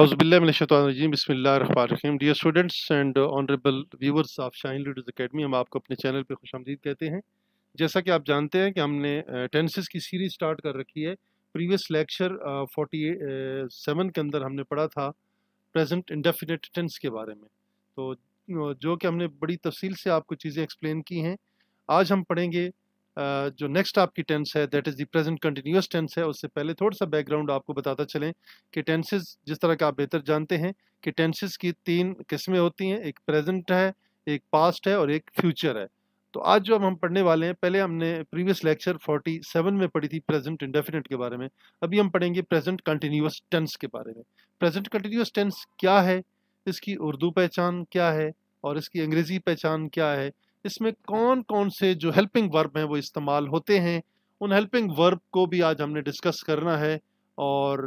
अज़बिल्लाशतरजीम बसमीम dear students and honourable viewers of Shine Leaders Academy हम आपको अपने चैनल पर खुश आमदीद कहते हैं जैसा कि आप जानते हैं कि हमने टेंसेस की सीरीज़ स्टार्ट कर रखी है प्रीवियस लेक्चर फोर्टी सेवन के अंदर हमने पढ़ा था प्रेजेंट इंडेफिनेट टेंस के बारे में तो जो कि हमने बड़ी तफसील से आपको चीज़ें एक्सप्लेन की हैं आज हम पढ़ेंगे जो नेक्स्ट आपकी टेंस है that is the present continuous tense है उससे पहले थोड़ा सा बैकग्राउंड आपको बताता चलें कि टेंसेस जिस तरह का आप बेहतर जानते हैं कि टेंसेस की तीन किस्में होती हैं एक प्रेजेंट है एक पास्ट है और एक फ्यूचर है तो आज जो हम पढ़ने वाले हैं पहले हमने प्रीवियस लेक्चर 47 में पढ़ी थी प्रेजेंट इंडेफिनेट के बारे में अभी हम पढ़ेंगे प्रेजेंट कंटिन्यूस टेंस के बारे में प्रेजेंट कंटिन्यूस टेंस क्या है इसकी उर्दू पहचान क्या है और इसकी अंग्रेज़ी पहचान क्या है इसमें कौन कौन से जो हेल्पिंग वर्ब हैं वो इस्तेमाल होते हैं उन हेल्पिंग वर्ब को भी आज हमने डिस्कस करना है और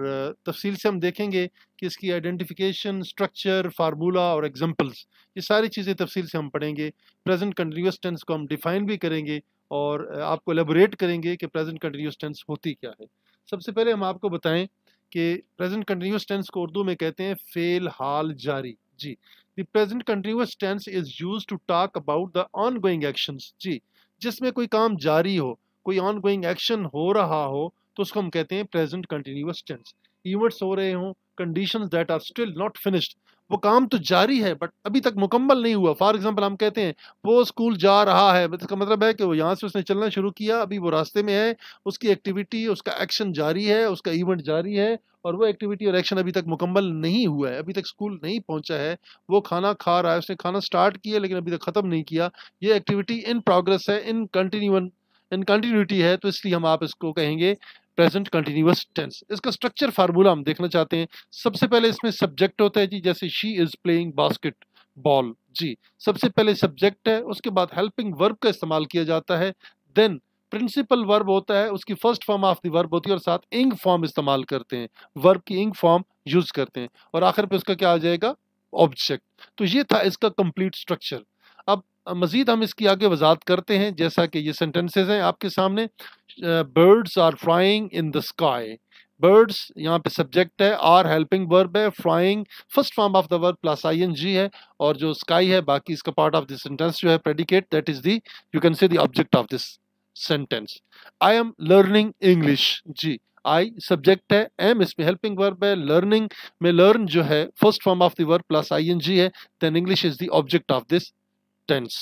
तफसील से हम देखेंगे कि इसकी आइडेंटिफिकेशन स्ट्रक्चर फार्मूला और एग्जांपल्स ये सारी चीज़ें तफसील से हम पढ़ेंगे प्रेजेंट कंटिन्यूस टेंस को हम डिफ़ाइन भी करेंगे और आपको एलेबोरेट करेंगे कि प्रेजेंट कंटिन्यूस टेंस होती क्या है सबसे पहले हम आपको बताएं कि प्रेजेंट कंटिन्यूस टेंस को उर्दू में कहते हैं फ़ेल हाल जारी जी the present continuous tense is used to talk about the ongoing actions जी जिसमें कोई काम जारी हो कोई ऑन गोइंग एक्शन हो रहा हो तो उसको हम कहते हैं प्रेजेंट कंटिन्यूस टेंस इवेंट्स हो रहे हों condition that are still not finished वो काम तो जारी है बट अभी तक मुकम्मल नहीं हुआ फॉर एग्जाम्पल हम कहते हैं वो स्कूल जा रहा है इसका मतलब है कि वो यहाँ से उसने चलना शुरू किया अभी वो रास्ते में है उसकी एक्टिविटी उसका एक्शन जारी है उसका इवेंट जारी है और वो एक्टिविटी और एक्शन अभी तक मुकम्मल नहीं हुआ है अभी तक स्कूल नहीं पहुंचा है वो खाना खा रहा है उसने खाना स्टार्ट किया लेकिन अभी तक ख़त्म नहीं किया ये एक्टिविटी इन प्रोग्रेस है इन कंटिन्यून इन कंटिन्यूटी है तो इसलिए हम आप इसको कहेंगे प्रेजेंट कंटिन्यूस टेंस इसका स्ट्रक्चर फार्मूला हम देखना चाहते हैं सबसे पहले इसमें सब्जेक्ट होता है जी जैसे she is playing basketball जी सबसे पहले सब्जेक्ट है उसके बाद हेल्पिंग वर्ब का इस्तेमाल किया जाता है देन प्रिंसिपल वर्ब होता है उसकी first form of the verb होती है और साथ इंग फॉर्म इस्तेमाल करते हैं वर्ब की इंग फॉर्म यूज करते हैं और आखिर पे उसका क्या आ जाएगा ऑब्जेक्ट तो ये था इसका कंप्लीट स्ट्रक्चर अब मज़ीद हम इसकी आगे वजात करते हैं जैसा कि ये सेंटेंसेज हैं आपके सामने birds are flying in the sky birds यहाँ पे सब्जेक्ट है आर हेल्पिंग वर्ब है flying first form of the verb plus I N G है और जो स्काई है बाकी इसका पार्ट ऑफ देंटेंस सेंटेंस जो है predicate that is do you can say the object of this sentence I am learning English जी आई सब्जेक्ट है एम इसमें हेल्पिंग वर्ब है लर्निंग में लर्न जो है first form of the verb plus I N G है then English is the object of this tense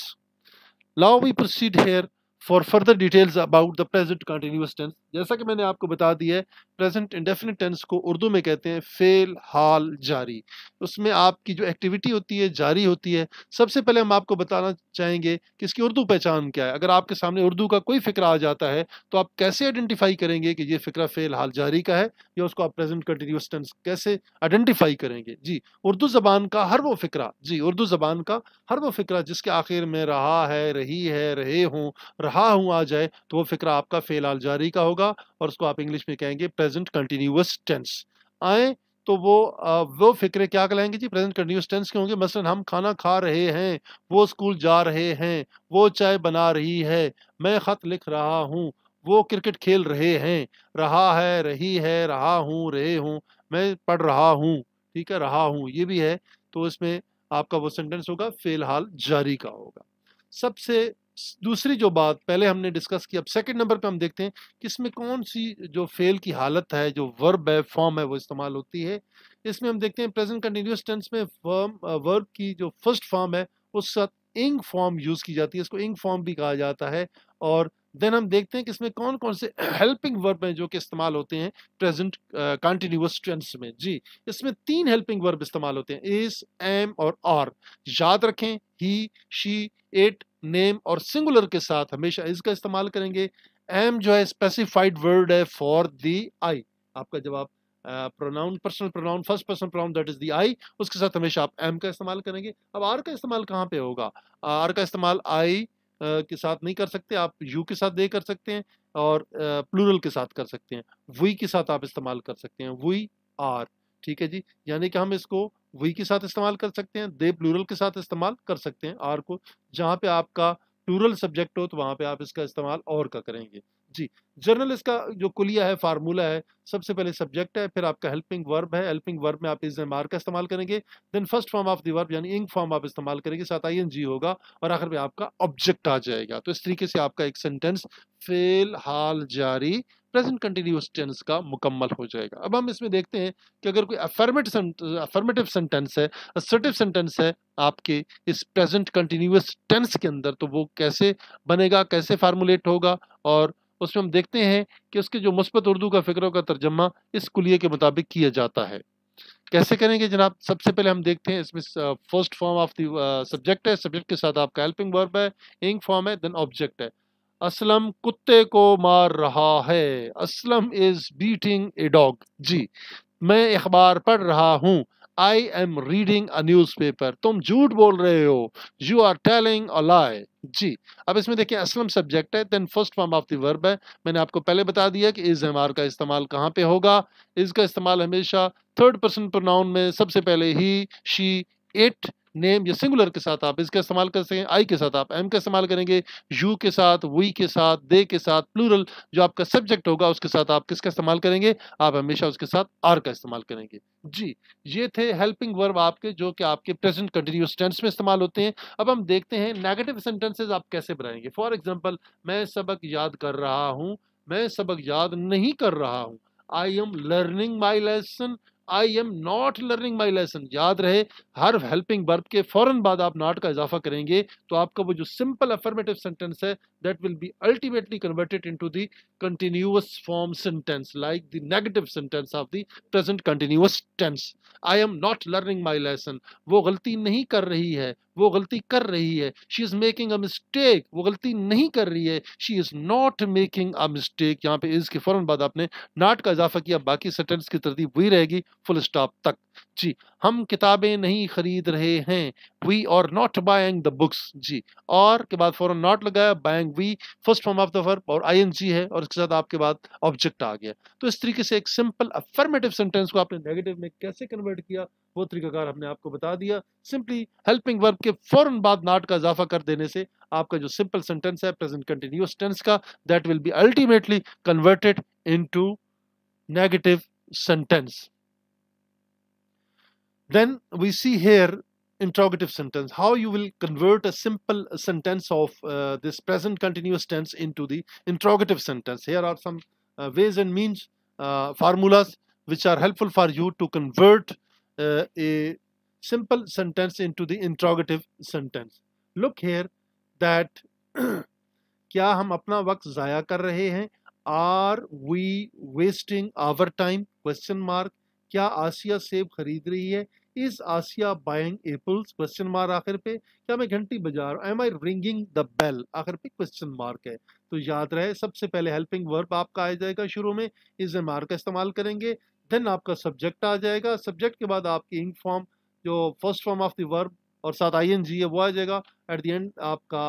now we proceed here for further details about the present continuous tense जैसा कि मैंने आपको बता दिया है प्रेजेंट इंडेफिनिट टेंस को उर्दू में कहते हैं फेल हाल जारी उसमें आपकी जो एक्टिविटी होती है जारी होती है सबसे पहले हम आपको बताना चाहेंगे कि इसकी उर्दू पहचान क्या है अगर आपके सामने उर्दू का कोई फ़िक्र आ जाता है तो आप कैसे आइडेंटिफाई करेंगे कि ये फ़िक्र फेल हाल जारी का है या उसको आप प्रेजेंट कंटिन्यूस टेंस कैसे आइडेंटिफाई करेंगे जी उर्दू ज़बान का हर वो फिक्र जी उर्दू ज़बान का हर वो फिक्र जिसके आखिर में रहा है रही है रहे हों रहा हूँ आ जाए तो वो फिक्र आपका फेल आल जारी का होगा और उसको आप इंग्लिश में कहेंगे प्रेजेंट कंटिन्यूस टेंस आए तो वो वो फिक्रे क्या कहलाएंगे जी प्रेजेंट कंटिन्यूस टेंस के होंगे मसलन हम खाना खा रहे हैं वो स्कूल जा रहे हैं वो चाय बना रही है मैं ख़त लिख रहा हूँ वो क्रिकेट खेल रहे हैं रहा है रही है रहा हूँ रहे हूँ मैं पढ़ रहा हूँ ठीक है रहा हूँ ये भी है तो इसमें आपका वो सेंटेंस होगा फ़िलहाल जारी का होगा सबसे दूसरी जो बात पहले हमने डिस्कस की अब सेकंड नंबर पे हम देखते हैं कि इसमें कौन सी जो फेल की हालत है जो वर्ब है फॉर्म है वो इस्तेमाल होती है इसमें हम देखते हैं प्रेजेंट कंटिन्यूस टेंस में फॉर्म वर्ब की जो फर्स्ट फॉर्म है उस साथ इंग फॉर्म यूज़ की जाती है इसको इंग फॉर्म भी कहा जाता है और देन हम देखते हैं कि इसमें कौन कौन से हेल्पिंग वर्ब हैं जो कि इस्तेमाल होते हैं प्रेजेंट कंटिन्यूस टेंस में जी इसमें तीन हेल्पिंग वर्ब इस्तेमाल होते हैं इस एम और आर याद रखें ही शी इट नेम और सिंगुलर के साथ हमेशा इसका इस्तेमाल करेंगे एम जो है स्पेसिफाइड वर्ड है फॉर दी आई आपका जवाब pronoun personal pronoun first person pronoun that is the I उसके साथ हमेशा आप एम का इस्तेमाल करेंगे अब आर का इस्तेमाल कहाँ पे होगा आर का इस्तेमाल आई के साथ नहीं कर सकते आप यू के साथ दे कर सकते हैं और प्लूरल के साथ कर सकते हैं वी के साथ आप इस्तेमाल कर सकते हैं वी आर ठीक है जी यानी कि हम इसको वी के साथ इस्तेमाल कर सकते हैं दे प्लूरल के साथ इस्तेमाल कर सकते हैं आर को जहाँ पे आपका प्लूरल सब्जेक्ट हो तो वहाँ पे आप इसका इस्तेमाल और का करेंगे जी जर्नल इसका जो कुलिया है फार्मूला है सबसे पहले सब्जेक्ट है फिर आपका हेल्पिंग वर्ब है हेल्पिंग वर्ब में आप इज मार का इस्तेमाल करेंगे then first form of the verb यानी इंग फॉर्म आप इस्तेमाल करेंगे साथ आई जी होगा और आखिर में आपका ऑब्जेक्ट आ जाएगा तो इस तरीके से आपका एक सेंटेंस फेल हाल जारी प्रेजेंट कंटिन्यूस टेंस का मुकम्मल हो जाएगा अब हम इसमें देखते हैं कि अगर कोई अफर्मेटिव अफर्मेटिव सेंटेंस है असर्टिव सेंटेंस है आपके इस प्रेजेंट कंटिन्यूस टेंस के अंदर तो वो कैसे बनेगा कैसे फार्मुलेट होगा और उसमें हम देखते हैं कि उसके जो मुस्बत उर्दू का फ़िक्रों का तर्जमा इस कुलिये के मुताबिक किया जाता है कैसे करेंगे जनाब सबसे पहले हम देखते हैं इसमें first form of the subject है सब्जेक्ट के साथ आपका हेल्पिंग वर्ब है इंग फॉर्म है देन ऑब्जेक्ट है असलम कुत्ते को मार रहा है Aslam is beating a dog जी मैं अखबार पढ़ रहा हूँ I am reading a news तुम झूठ बोल रहे हो you are telling a lie जी अब इसमें देखिए असलम सब्जेक्ट है then first form of the verb है मैंने आपको पहले बता दिया कि इज एम आर का इस्तेमाल कहाँ पे होगा इसका इस्तेमाल हमेशा थर्ड पर्सन प्रोनाउन में सबसे पहले ही शी इट नेम या सिंगुलर के साथ आप इसका इस्तेमाल कर सकें आई के साथ आप एम का इस्तेमाल करेंगे यू के साथ वी के साथ दे के साथ प्लूरल जो आपका सब्जेक्ट होगा उसके साथ आप किसका इस्तेमाल करेंगे आप हमेशा उसके साथ आर का इस्तेमाल करेंगे जी ये थे हेल्पिंग वर्ब आपके जो कि आपके प्रेजेंट कंटिन्यूस टेंस में इस्तेमाल होते हैं अब हम देखते हैं नेगेटिव सेंटेंसेज आप कैसे बनाएंगे फॉर एग्जाम्पल मैं सबक याद कर रहा हूँ मैं सबक याद नहीं कर रहा हूँ I am learning my lesson I am not learning my lesson याद रहे हर हेल्पिंग वर्ब के फ़ौरन बाद आप नॉट का इजाफा करेंगे तो आपका वो जो सिंपल अफर्मेटिव सेंटेंस है that will be ultimately converted into the continuous form sentence like the negative sentence of the present continuous tense I am not learning my lesson वो गलती नहीं कर रही है वो गलती कर रही है she is making a mistake वो गलती नहीं कर रही है she is not making a mistake यहाँ पे इसके फ़ौरन बाद आपने नाट का इजाफा किया बाकी सेंटेंस की तरतीब वही रहेगी फुल स्टॉप तक जी हम किताबें नहीं ख़रीद रहे हैं we are not buying the books जी और के बाद फ़ौरन नॉट लगाया buying we first form of the verb और आई है और इसके साथ आपके बाद ऑब्जेक्ट आ गया तो इस तरीके से एक सिंपल अफर्मेटिव सेंटेंस को आपने नेगेटिव में कैसे कन्वर्ट किया वो तरीकाकार हमने आपको बता दिया सिंपली हेल्पिंग वर्ब के फौरन बाद नाट का इजाफा कर देने से आपका जो सिंपल सेंटेंस है प्रेजेंट कंटिन्यूस टेंस का that will be ultimately converted into negative sentence then we see here interrogative sentence how you will convert a simple sentence of this present continuous tense into the interrogative sentence here are some ways and means formulas which are helpful for you to convert uh, a simple sentence into the interrogative sentence. Look here that क्या हम अपना वक्त ज़ाया कर रहे हैं are we wasting our time question mark क्या आसिया सेब खरीद रही है is Asiya buying apples question mark आखिर पे क्या मैं घंटी बजा रहा हूँ am I ringing the bell आखिर पे क्वेश्चन मार्क है तो याद रहे सबसे पहले हेल्पिंग वर्ब आपका आ जाएगा शुरू में इज एम आर का इस्तेमाल करेंगे देन आपका सब्जेक्ट आ जाएगा सब्जेक्ट के बाद आपकी इंक फॉर्म जो first form of the verb और साथ आई है वो आ जाएगा एट द एंड आपका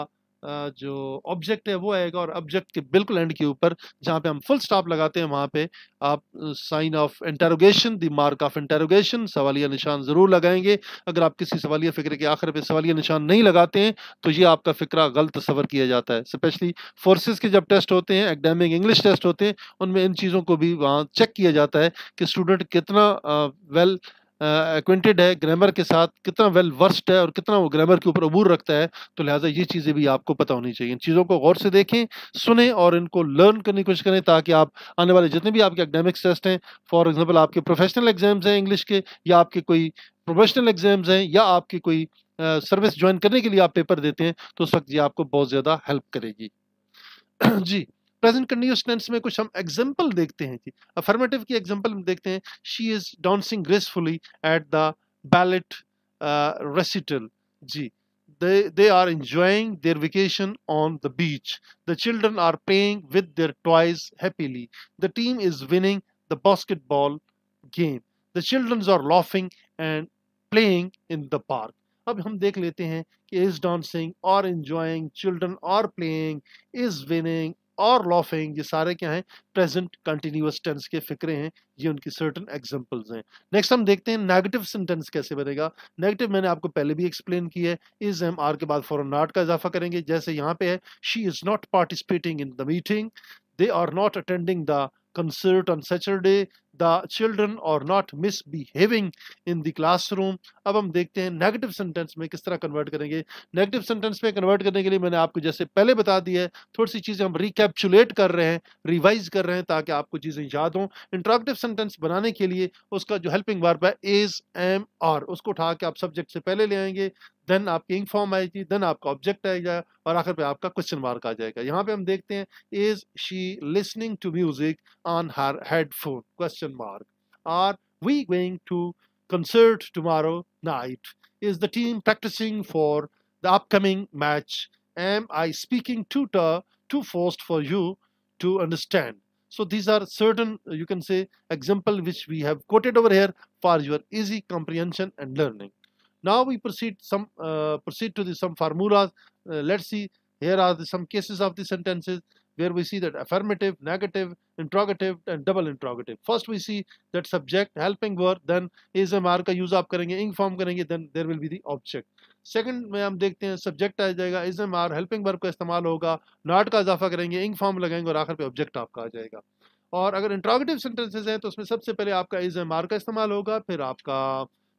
जो ऑब्जेक्ट है वो आएगा और ऑब्जेक्ट के बिल्कुल एंड के ऊपर जहाँ पे हम फुल स्टॉप लगाते हैं वहाँ पे आप sign of interrogation the mark of interrogation सवालिया निशान ज़रूर लगाएंगे अगर आप किसी सवालिया फ़िक्र के आखिर पे सवालिया निशान नहीं लगाते हैं तो ये आपका फ़िक्रा गलत तस्वर किया जाता है स्पेशली फोर्सेज के जब टेस्ट होते हैं एकडेमिक इंग्लिश टेस्ट होते हैं उनमें इन चीज़ों को भी वहाँ चेक किया जाता है कि स्टूडेंट कितना वेल uh, well, एक्वेंटेड है ग्रामर के साथ कितना वेल वर्स्ड है और कितना वो ग्रामर के ऊपर अबूर रखता है तो लिहाजा ये चीज़ें भी आपको पता होनी चाहिए इन चीज़ों को गौर से देखें सुने और इनको लर्न करने की कोशिश करें ताकि आप आने वाले जितने भी आपके एकेडमिक्स टेस्ट हैं फॉर एग्जाम्पल आपके प्रोफेशनल एग्जाम्स हैं इंग्लिश के या आपके कोई प्रोफेशनल एग्जाम्स हैं या आपके कोई सर्विस ज्वाइन करने के लिए आप पेपर देते हैं तो उस वक्त ये आपको बहुत ज़्यादा हेल्प करेगी जी प्रेजेंट कंटिन्यूस टेंस में कुछ हम एग्जांपल देखते हैं अफर्मेटिव की एग्जांपल हम देखते हैं she is dancing gracefully at the ballet recital जी they are enjoying their vacation on the beach the children are playing with their toys happily the team is winning the basketball game the childrens are laughing and playing in the park अब हम देख लेते हैं कि is dancing और enjoying children are playing is winning और laughing ये सारे क्या हैं प्रेजेंट कंटिन्यूस टेंस के फिक्रे हैं ये उनकी सर्टन एग्जांपल्स हैं नेक्स्ट हम देखते हैं नेगेटिव सेंटेंस कैसे बनेगा नेगेटिव मैंने आपको पहले भी एक्सप्लेन किया है इज एम आर के बाद फॉरन नाट का इजाफा करेंगे जैसे यहाँ पे है she is not participating in the meeting they are not attending the concert on Saturday the children are not misbehaving in the classroom अब हम देखते हैं नेगेटिव सेंटेंस में किस तरह कन्वर्ट करेंगे नेगेटिव सेंटेंस में कन्वर्ट करने के लिए मैंने आपको जैसे पहले बता दी है थोड़ी सी चीज़ें हम रिकैपचुलेट कर रहे हैं रिवाइज कर रहे हैं ताकि आपको चीज़ें याद हों इंटरप्टिव सेंटेंस बनाने के लिए उसका जो हेल्पिंग वर्ब है इज़ एम आर उसको उठा के आप सब्जेक्ट से पहले ले आएंगे देन आपकी इंग फॉर्म आएगी देन आपका ऑब्जेक्ट आएगा और आखिर पे आपका क्वेश्चन मार्क आ जाएगा यहाँ पे हम देखते हैं is she listening to music on her headphone question mark are we going to concert tomorrow night is the team practising for the upcoming match am I speaking to ट too fast for you to understand so these are certain you can say example which we have quoted over here for your easy comprehension and learning Now we proceed some uh, proceed to the some formulas. Uh, let's see. Here are the, some cases of the sentences where we see that affirmative, negative, interrogative and double interrogative. First we see that subject, helping verb, then is a mark ka use आप karenge ing form karenge then there will be the object. Second में हम देखते हैं subject आ जाएगा is am are helping verb का इस्तेमाल होगा not का इजाफा करेंगे इंग फॉर्म लगाएंगे और आखिर पे ऑब्जेक्ट आपका आ जाएगा और अगर इंट्रोगेटिव सेंटेंसेज हैं तो उसमें सबसे पहले आपका इज एम आर का इस्तेमाल होगा फिर आपका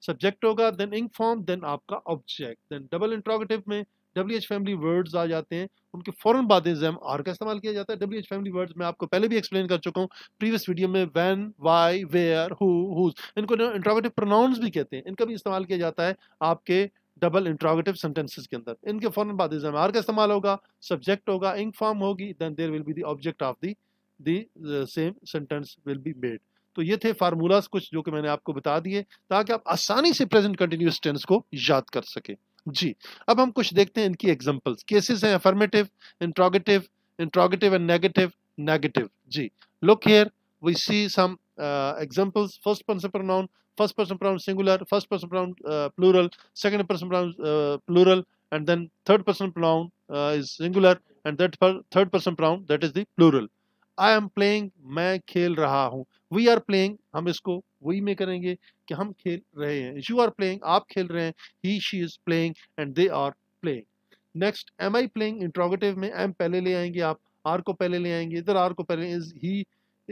सब्जेक्ट होगा देन इंक फॉर्म देन आपका ऑब्जेक्ट देन डबल इंट्रोगेटिव में डब्ल्यू एच फैमिली वर्ड्स आ जाते हैं उनके फ़ौरन बाद आर का इस्तेमाल किया जाता है डब्ल्यू एच फैमिली वर्ड्स मैं आपको पहले भी एक्सप्लेन कर चुका हूँ प्रीवियस वीडियो में when why where who whose इनको इंट्रोगेटिव प्रोनाउंस भी कहते हैं इनका भी इस्तेमाल किया जाता है आपके डबल इंट्रोगेटिव सेंटेंसेज के अंदर इनके फ़ौरन बाद आर का इस्तेमाल होगा सब्जेक्ट होगा इंक फॉर्म होगी then there will be the object of the the same sentence will be made तो ये थे फार्मूलाज कुछ जो कि मैंने आपको बता दिए ताकि आप आसानी से प्रेजेंट कंटिन्यूस टेंस को याद कर सके जी अब हम कुछ देखते हैं इनकी एग्जाम्पल्स केसेस हैं affirmative interrogative interrogative and negative negative जी look here we see some examples first person pronoun first person pronoun singular first person pronoun plural second person pronoun plural and then third person pronoun is singular and third person pronoun that is the plural I am playing मैं खेल रहा हूँ we are playing हम इसको वही में करेंगे कि हम खेल रहे हैं यू आर प्लेइंग आप खेल रहे हैं he she is playing and they are playing next am I playing interrogative में एम पहले ले आएंगे आप आर को पहले ले आएंगे इधर आर को पहले इज ही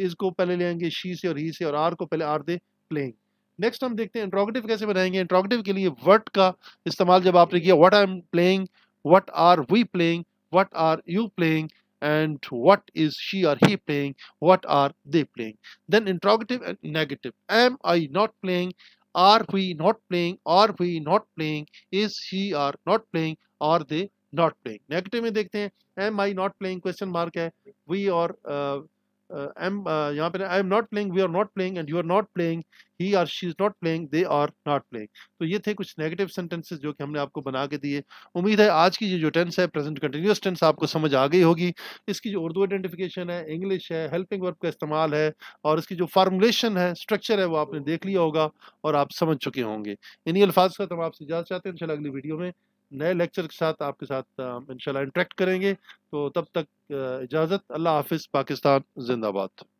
इज को पहले ले आएंगे शी से और ही से और आर को पहले आर दे प्लेइंग नेक्स्ट हम देखते हैं इंट्रोगेटिव कैसे बनाएंगे इंट्रोगेटिव के लिए वट का इस्तेमाल जब आपने किया what I am playing what are we playing what are you playing and what is she or he playing what are they playing then interrogative and negative am i not playing are we not playing are we not playing is she or not playing are they not playing? Negative में देखते हैं am I not playing question mark है we are am uh, uh, यहाँ पे I am not playing we are not playing and you are not playing he are she is not playing they are not playing तो ये थे कुछ negative sentences जो कि हमने आपको बना के दिए उम्मीद है आज की ये जो टेंस है प्रेजेंट कंटिन्यूस टेंस आपको समझ आ गई होगी इसकी जो उर्दू आइडेंटिफिकेशन है इंग्लिश है हेल्पिंग वर्क का इस्तेमाल है और इसकी जो फार्मूलेशन है स्ट्रक्चर है वो आपने देख लिया होगा और आप समझ चुके होंगे इन्हीं अल्फाज का तो हम आपसे जाना चाहते हैं इन अगली वीडियो में नए लेक्चर के साथ आपके साथ हम इंशाल्लाह इंटरेक्ट करेंगे तो तब तक इजाज़त अल्लाह हाफिज़ पाकिस्तान जिंदाबाद